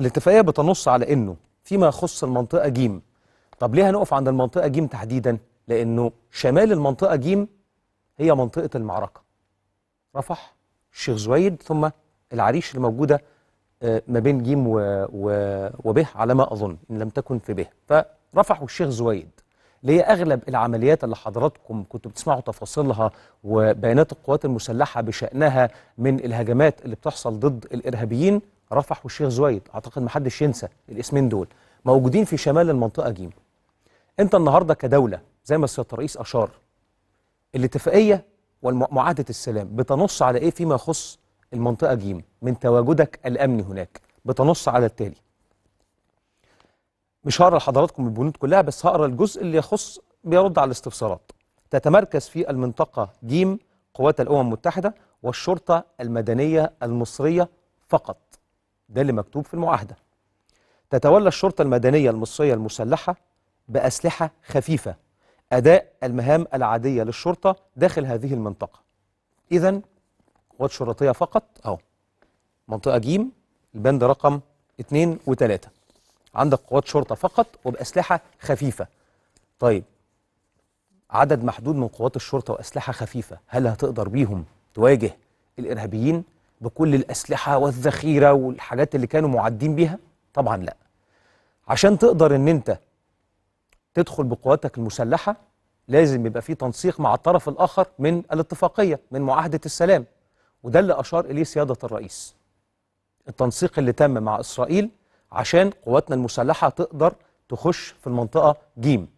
الاتفاقية بتنص على أنه فيما يخص المنطقة جيم طب ليه هنقف عند المنطقة جيم تحديدا؟ لأنه شمال المنطقة جيم هي منطقة المعركة رفح الشيخ زويد ثم العريش اللي موجودة آه، ما بين جيم و... و... وبه على ما أظن إن لم تكن في به فرفح والشيخ زويد اللي هي أغلب العمليات اللي حضراتكم كنتوا بتسمعوا تفاصيلها وبيانات القوات المسلحة بشأنها من الهجمات اللي بتحصل ضد الإرهابيين رفح والشيخ زويد اعتقد ما حدش ينسى الاسمين دول موجودين في شمال المنطقه جيم انت النهارده كدوله زي ما السيد الرئيس اشار الاتفاقيه ومعاهده السلام بتنص على ايه فيما يخص المنطقه جيم من تواجدك الامني هناك بتنص على التالي مش هقرا لحضراتكم البنود كلها بس هقرا الجزء اللي يخص بيرد على الاستفسارات تتمركز في المنطقه جيم قوات الامم المتحده والشرطه المدنيه المصريه فقط ده اللي مكتوب في المعاهدة تتولى الشرطة المدنية المصرية المسلحة بأسلحة خفيفة أداء المهام العادية للشرطة داخل هذه المنطقة إذا قوات شرطية فقط أهو منطقة جيم البند رقم 2 و3 عندك قوات شرطة فقط وبأسلحة خفيفة طيب عدد محدود من قوات الشرطة وأسلحة خفيفة هل هتقدر بيهم تواجه الإرهابيين بكل الأسلحة والذخيرة والحاجات اللي كانوا معدين بيها طبعا لا عشان تقدر ان انت تدخل بقواتك المسلحة لازم يبقى في تنسيق مع الطرف الآخر من الاتفاقية من معاهدة السلام وده اللي أشار إليه سيادة الرئيس التنسيق اللي تم مع إسرائيل عشان قواتنا المسلحة تقدر تخش في المنطقة جيم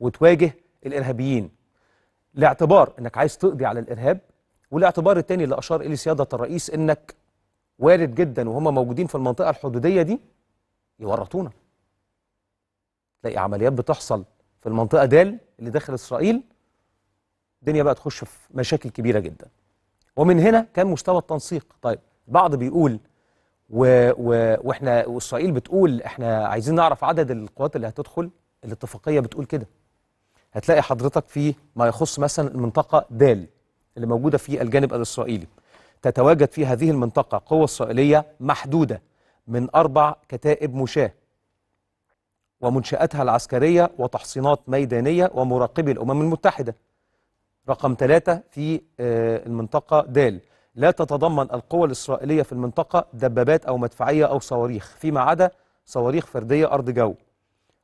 وتواجه الإرهابيين لاعتبار أنك عايز تقضي على الإرهاب والاعتبار الثاني اللي اشار اليه سياده الرئيس انك وارد جدا وهم موجودين في المنطقه الحدوديه دي يورطونا تلاقي عمليات بتحصل في المنطقه دال اللي داخل اسرائيل الدنيا بقى تخش في مشاكل كبيره جدا ومن هنا كان مستوى التنسيق طيب البعض بيقول و... و... واحنا واسرائيل بتقول احنا عايزين نعرف عدد القوات اللي هتدخل الاتفاقيه بتقول كده هتلاقي حضرتك في ما يخص مثلا المنطقه دال اللي موجودة في الجانب الإسرائيلي تتواجد في هذه المنطقة قوة إسرائيلية محدودة من أربع كتائب مشاة ومنشآتها العسكرية وتحصينات ميدانية ومراقبي الأمم المتحدة رقم ثلاثة في آه، المنطقة دال لا تتضمن القوى الإسرائيلية في المنطقة دبابات أو مدفعية أو صواريخ فيما عدا صواريخ فردية أرض جو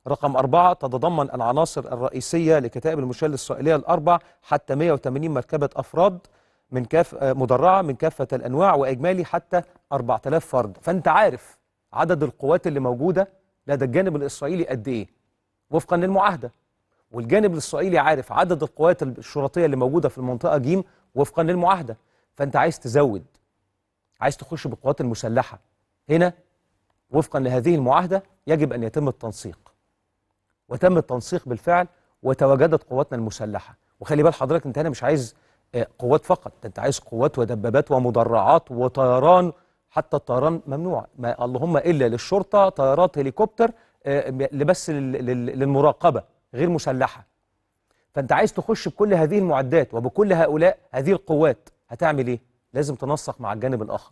رقم أربعة تتضمن العناصر الرئيسية لكتائب المشاة الإسرائيلية الأربع حتى 180 مركبة أفراد من كاف مدرعة من كافة الأنواع وإجمالي حتى 4000 فرد فأنت عارف عدد القوات اللي موجودة لدى الجانب الإسرائيلي قد إيه وفقا للمعاهدة والجانب الإسرائيلي عارف عدد القوات الشرطية اللي موجودة في المنطقة جيم وفقا للمعاهدة فأنت عايز تزود عايز تخش بالقوات المسلحة هنا وفقا لهذه المعاهدة يجب أن يتم التنسيق وتم التنسيق بالفعل وتواجدت قواتنا المسلحة وخلي بال حضرتك أنت هنا مش عايز آه، قوات فقط أنت عايز قوات ودبابات ومدرعات وطيران حتى الطيران ممنوع ما اللهم إلا للشرطة طيارات هليكوبتر آه، لبس للمراقبة غير مسلحة فأنت عايز تخش بكل هذه المعدات وبكل هؤلاء هذه القوات هتعمل إيه؟ لازم تنسق مع الجانب الآخر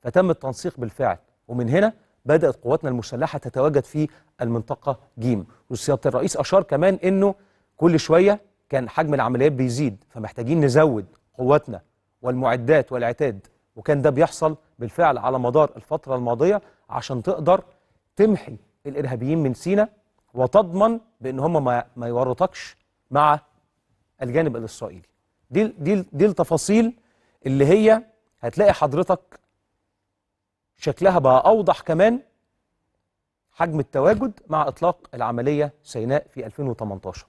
فتم التنسيق بالفعل ومن هنا بدأت قواتنا المسلحة تتواجد في المنطقة جيم وسيادة الرئيس أشار كمان أنه كل شوية كان حجم العمليات بيزيد فمحتاجين نزود قواتنا والمعدات والعتاد وكان ده بيحصل بالفعل على مدار الفترة الماضية عشان تقدر تمحي الإرهابيين من سينا وتضمن بأن هم ما, ما يورطكش مع الجانب الإسرائيلي دي, دي, دي التفاصيل اللي هي هتلاقي حضرتك شكلها بقى أوضح كمان حجم التواجد مع إطلاق العملية سيناء في 2018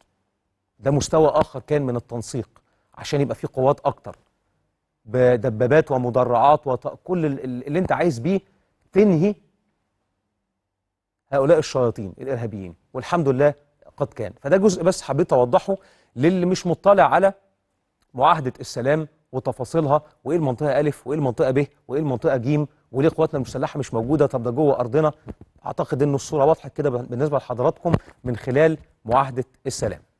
ده مستوى آخر كان من التنسيق عشان يبقى فيه قوات أكتر بدبابات ومدرعات وكل اللي أنت عايز بيه تنهي هؤلاء الشياطين الإرهابيين والحمد لله قد كان فده جزء بس حبيت أوضحه للي مش مطلع على معاهدة السلام وتفاصيلها وإيه المنطقة ألف وإيه المنطقة ب وإيه المنطقة جيم وليه قواتنا المسلحه مش موجوده طب ده جوه ارضنا اعتقد ان الصوره واضحه كده بالنسبه لحضراتكم من خلال معاهده السلام